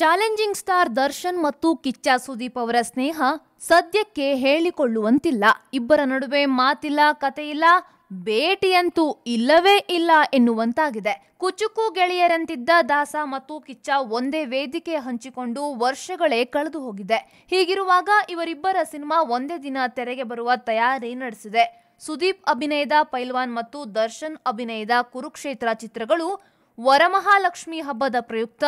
challenging star Darshan ಮತ್ತು ಕಿಚ್ಚ ಸುದೀಪ್ ಅವರ ಸ್ನೇಹ ಸದ್ಯಕ್ಕೆ ಹೇಳಿಕೊಳ್ಳುವಂತಿಲ್ಲ ಇಬ್ಬರ ನಡುವೆ ಮಾತಿಲ್ಲ ಕಥೆಯಿಲ್ಲ ಭೇಟಿಯಂತೂ ಇಲ್ಲವೇ ಇಲ್ಲ ಎನ್ನುವಂತಾಗಿದೆ ಕುಚುಕು ಗೆಳೆಯರಂತಿದ್ದ ದಾಸ ಮತ್ತು ಕಿಚ್ಚ ಒಂದೇ ವೇದಿಕೆ ಹಂಚಿಕೊಂಡು ವರ್ಷಗಳೇ ಕಳೆದು ಹೋಗಿದೆ ಹೀಗಿರುವಾಗ ಇವರಿಬ್ಬರ ಸಿನಿಮಾ ಒಂದೇ ದಿನ ತೆರೆಗೆ ಬರುವ ತಯಾರಿ ನಡೆಸಿದೆ ಸುದೀಪ್ ಅಭಿನಯದ ಪೈಲ್ವಾನ್ ಮತ್ತು ದರ್ಶನ್ ಅಭಿನಯದ ಕುರುಕ್ಷೇತ್ರ ಚಿತ್ರಗಳು ವರಮಹಾಲಕ್ಷ್ಮಿ ಹಬ್ಬದ ಪ್ರಯುಕ್ತ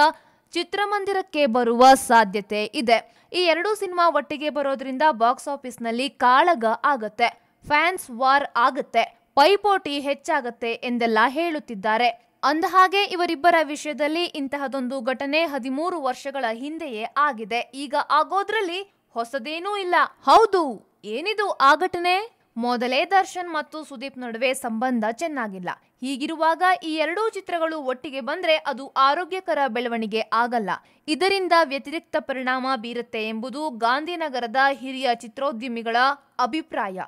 ಚಿತ್ರಮಂದಿರಕ್ಕೆ ಬರುವ ಸಾಧ್ಯತೆ ಇದೆ ಈ ಎರಡೂ ಸಿನಿಮಾ ಒಟ್ಟಿಗೆ ಬರೋದ್ರಿಂದ ಬಾಕ್ಸ್ ಆಫೀಸ್ನಲ್ಲಿ ಕಾಳಗ ಆಗತ್ತೆ ಫ್ಯಾನ್ಸ್ ವಾರ್ ಆಗತ್ತೆ ಪೈಪೋಟಿ ಹೆಚ್ಚಾಗತ್ತೆ ಎಂದೆಲ್ಲ ಹೇಳುತ್ತಿದ್ದಾರೆ ಅಂದಹಾಗೆ ಇವರಿಬ್ಬರ ವಿಷಯದಲ್ಲಿ ಇಂತಹದೊಂದು ಘಟನೆ ಹದಿಮೂರು ವರ್ಷಗಳ ಹಿಂದೆಯೇ ಆಗಿದೆ ಈಗ ಆಗೋದ್ರಲ್ಲಿ ಹೊಸದೇನೂ ಇಲ್ಲ ಹೌದು ಏನಿದು ಆ ಘಟನೆ ಮೊದಲೇ ದರ್ಶನ್ ಮತ್ತು ಸುದೀಪ್ ನಡುವೆ ಸಂಬಂಧ ಚೆನ್ನಾಗಿಲ್ಲ ಹೀಗಿರುವಾಗ ಈ ಎರಡೂ ಚಿತ್ರಗಳು ಒಟ್ಟಿಗೆ ಬಂದ್ರೆ ಅದು ಆರೋಗ್ಯಕರ ಬೆಳವಣಿಗೆ ಆಗಲ್ಲ ಇದರಿಂದ ವ್ಯತಿರಿಕ್ತ ಪರಿಣಾಮ ಬೀರುತ್ತೆ ಎಂಬುದು ಗಾಂಧಿನಗರದ ಹಿರಿಯ ಚಿತ್ರೋದ್ಯಮಿಗಳ ಅಭಿಪ್ರಾಯ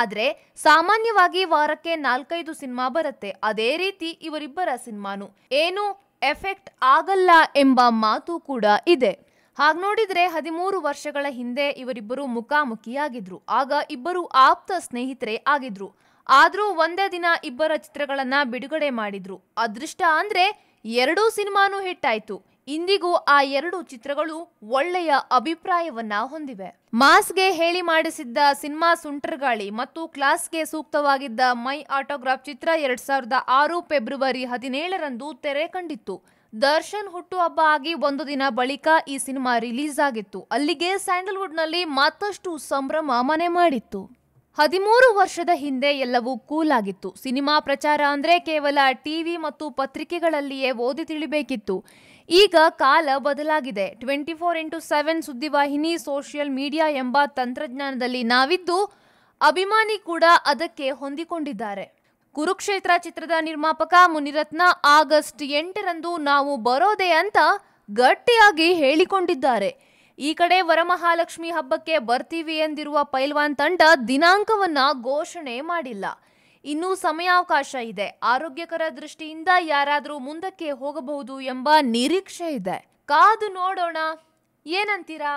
ಆದರೆ ಸಾಮಾನ್ಯವಾಗಿ ವಾರಕ್ಕೆ ನಾಲ್ಕೈದು ಸಿನಿಮಾ ಬರುತ್ತೆ ಅದೇ ರೀತಿ ಇವರಿಬ್ಬರ ಸಿನಿಮಾನು ಏನು ಎಫೆಕ್ಟ್ ಆಗಲ್ಲ ಎಂಬ ಮಾತು ಕೂಡ ಇದೆ ಹಾಗೆ ನೋಡಿದ್ರೆ ಹದಿಮೂರು ವರ್ಷಗಳ ಹಿಂದೆ ಇವರಿಬ್ಬರು ಮುಖಾಮುಖಿಯಾಗಿದ್ರು ಆಗ ಇಬ್ಬರು ಆಪ್ತ ಸ್ನೇಹಿತರೆ ಆಗಿದ್ರು ಆದ್ರೂ ಒಂದೇ ದಿನ ಇಬ್ಬರ ಚಿತ್ರಗಳನ್ನ ಬಿಡುಗಡೆ ಮಾಡಿದ್ರು ಅದೃಷ್ಟ ಅಂದ್ರೆ ಎರಡೂ ಸಿನಿಮಾನೂ ಹಿಟ್ ಆಯ್ತು ಇಂದಿಗೂ ಆ ಎರಡು ಚಿತ್ರಗಳು ಒಳ್ಳೆಯ ಅಭಿಪ್ರಾಯವನ್ನ ಹೊಂದಿವೆ ಮಾಸ್ಗೆ ಹೇಳಿ ಮಾಡಿಸಿದ್ದ ಸಿನಿಮಾ ಸುಂಟರ್ಗಾಳಿ ಮತ್ತು ಕ್ಲಾಸ್ಗೆ ಸೂಕ್ತವಾಗಿದ್ದ ಮೈ ಆಟೋಗ್ರಾಫ್ ಚಿತ್ರ ಎರಡ್ ಸಾವಿರದ ಆರು ಫೆಬ್ರವರಿ ಹದಿನೇಳರಂದು ತೆರೆ ಕಂಡಿತ್ತು ದರ್ಶನ್ ಹುಟ್ಟುಹಬ್ಬ ಆಗಿ ಒಂದು ದಿನ ಬಳಿಕ ಈ ಸಿನಿಮಾ ರಿಲೀಸ್ ಆಗಿತ್ತು ಅಲ್ಲಿಗೆ ಸ್ಯಾಂಡಲ್ವುಡ್ನಲ್ಲಿ ಮತ್ತಷ್ಟು ಸಂಭ್ರಮ ಮನೆ ಮಾಡಿತ್ತು ಹದಿಮೂರು ವರ್ಷದ ಹಿಂದೆ ಎಲ್ಲವೂ ಕೂಲ್ ಆಗಿತ್ತು ಸಿನಿಮಾ ಪ್ರಚಾರ ಅಂದ್ರೆ ಕೇವಲ ಟಿವಿ ಮತ್ತು ಪತ್ರಿಕೆಗಳಲ್ಲಿಯೇ ಓದಿ ತಿಳಿಬೇಕಿತ್ತು ಈಗ ಕಾಲ ಬದಲಾಗಿದೆ ಟ್ವೆಂಟಿ ಫೋರ್ ಇಂಟು ಸೆವೆನ್ ಸುದ್ದಿವಾಹಿನಿ ಸೋಷಿಯಲ್ ಮೀಡಿಯಾ ಎಂಬ ತಂತ್ರಜ್ಞಾನದಲ್ಲಿ ನಾವಿದ್ದು ಅಭಿಮಾನಿ ಕೂಡ ಅದಕ್ಕೆ ಹೊಂದಿಕೊಂಡಿದ್ದಾರೆ ಕುರುಕ್ಷೇತ್ರ ಚಿತ್ರದ ನಿರ್ಮಾಪಕ ಮುನಿರತ್ನ ಆಗಸ್ಟ್ ಎಂಟರಂದು ನಾವು ಬರೋದೆ ಅಂತ ಗಟ್ಟಿಯಾಗಿ ಹೇಳಿಕೊಂಡಿದ್ದಾರೆ ಈ ಕಡೆ ವರಮಹಾಲಕ್ಷ್ಮಿ ಹಬ್ಬಕ್ಕೆ ಬರ್ತೀವಿ ಎಂದಿರುವ ಪೈಲ್ವಾನ್ ತಂಡ ದಿನಾಂಕವನ್ನ ಘೋಷಣೆ ಮಾಡಿಲ್ಲ ಇನ್ನೂ ಸಮಯಾವಕಾಶ ಇದೆ ಆರೋಗ್ಯಕರ ದೃಷ್ಟಿಯಿಂದ ಯಾರಾದರೂ ಮುಂದಕ್ಕೆ ಹೋಗಬಹುದು ಎಂಬ ನಿರೀಕ್ಷೆ ಇದೆ ಕಾದು ನೋಡೋಣ ಏನಂತೀರಾ